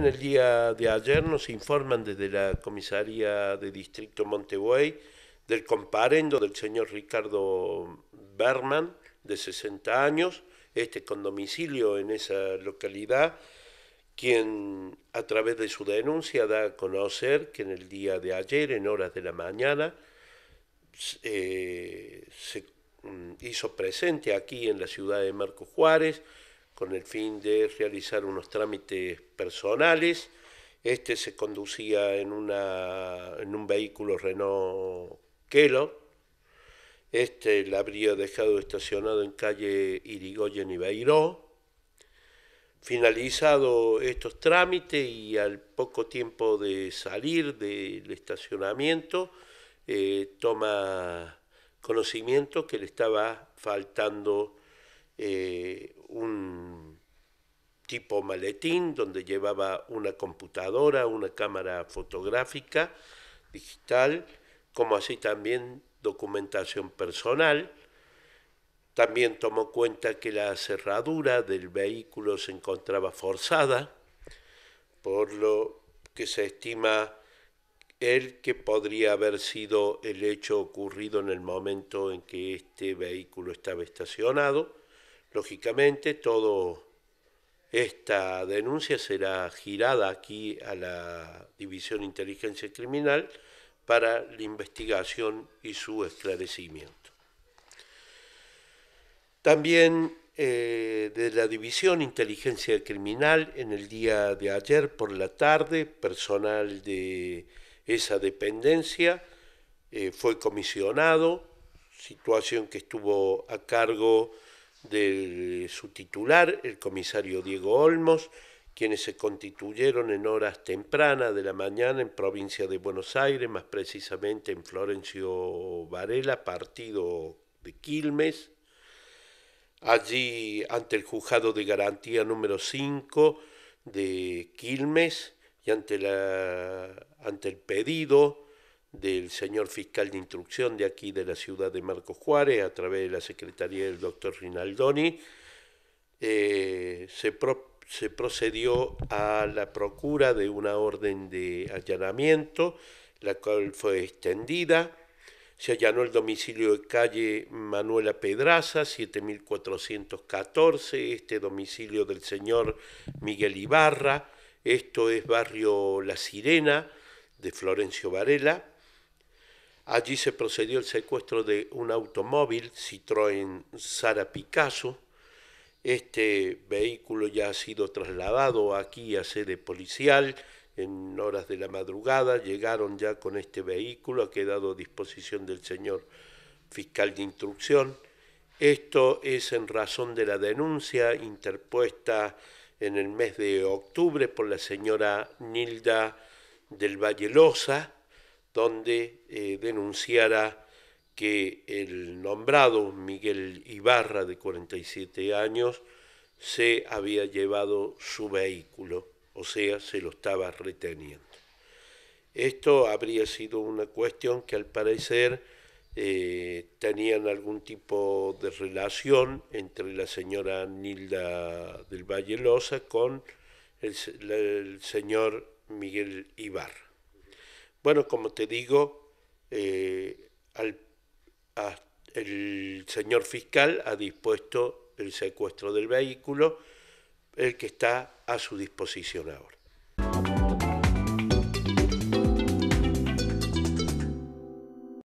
En el día de ayer nos informan desde la comisaría de distrito Monteguay del comparendo del señor Ricardo Berman, de 60 años, este con domicilio en esa localidad, quien a través de su denuncia da a conocer que en el día de ayer, en horas de la mañana, eh, se mm, hizo presente aquí en la ciudad de Marco Juárez, con el fin de realizar unos trámites personales. Este se conducía en, una, en un vehículo Renault Kelo. Este la habría dejado estacionado en calle Irigoyen y Beiró. Finalizado estos trámites y al poco tiempo de salir del estacionamiento, eh, toma conocimiento que le estaba faltando eh, un tipo maletín donde llevaba una computadora, una cámara fotográfica digital, como así también documentación personal. También tomó cuenta que la cerradura del vehículo se encontraba forzada, por lo que se estima el que podría haber sido el hecho ocurrido en el momento en que este vehículo estaba estacionado. Lógicamente, toda esta denuncia será girada aquí a la División Inteligencia Criminal para la investigación y su esclarecimiento. También eh, de la División Inteligencia Criminal, en el día de ayer por la tarde, personal de esa dependencia eh, fue comisionado, situación que estuvo a cargo de su titular, el comisario Diego Olmos, quienes se constituyeron en horas tempranas de la mañana en provincia de Buenos Aires, más precisamente en Florencio Varela, partido de Quilmes. Allí, ante el juzgado de garantía número 5 de Quilmes y ante, ante el pedido del señor fiscal de instrucción de aquí de la ciudad de Marcos Juárez, a través de la Secretaría del doctor Rinaldoni, eh, se, se procedió a la procura de una orden de allanamiento, la cual fue extendida. Se allanó el domicilio de calle Manuela Pedraza, 7414, este domicilio del señor Miguel Ibarra, esto es barrio La Sirena de Florencio Varela, Allí se procedió el secuestro de un automóvil Citroën Sara Picasso. Este vehículo ya ha sido trasladado aquí a sede policial en horas de la madrugada. Llegaron ya con este vehículo, ha quedado a disposición del señor fiscal de instrucción. Esto es en razón de la denuncia interpuesta en el mes de octubre por la señora Nilda del Vallelosa donde eh, denunciara que el nombrado Miguel Ibarra, de 47 años, se había llevado su vehículo, o sea, se lo estaba reteniendo. Esto habría sido una cuestión que al parecer eh, tenían algún tipo de relación entre la señora Nilda del Valle Loza con el señor Miguel Ibarra. Bueno, como te digo, eh, el señor fiscal ha dispuesto el secuestro del vehículo, el que está a su disposición ahora.